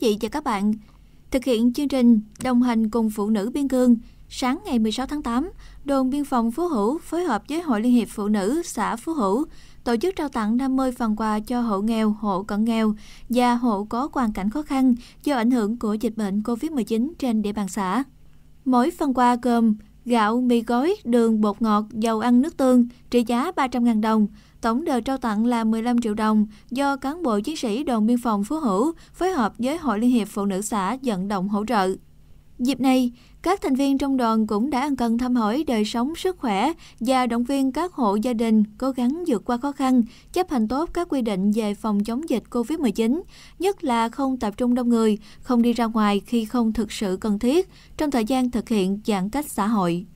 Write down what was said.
vị và các bạn. Thực hiện chương trình đồng hành cùng phụ nữ biên cương, sáng ngày 16 tháng 8, đồn biên phòng Phú Hữu phối hợp với Hội Liên hiệp Phụ nữ xã Phú Hữu tổ chức trao tặng 50 phần quà cho hộ nghèo, hộ cận nghèo và hộ có hoàn cảnh khó khăn do ảnh hưởng của dịch bệnh COVID-19 trên địa bàn xã. Mỗi phần quà gồm gạo, mì gói, đường, bột ngọt, dầu ăn nước tương trị giá 300.000 đồng. Tổng đợt trao tặng là 15 triệu đồng do cán bộ chiến sĩ đồn biên phòng Phú Hữu phối hợp với Hội Liên hiệp Phụ nữ xã vận động hỗ trợ. Dịp này, các thành viên trong đoàn cũng đã ăn cần thăm hỏi đời sống sức khỏe và động viên các hộ gia đình cố gắng vượt qua khó khăn, chấp hành tốt các quy định về phòng chống dịch COVID-19, nhất là không tập trung đông người, không đi ra ngoài khi không thực sự cần thiết trong thời gian thực hiện giãn cách xã hội.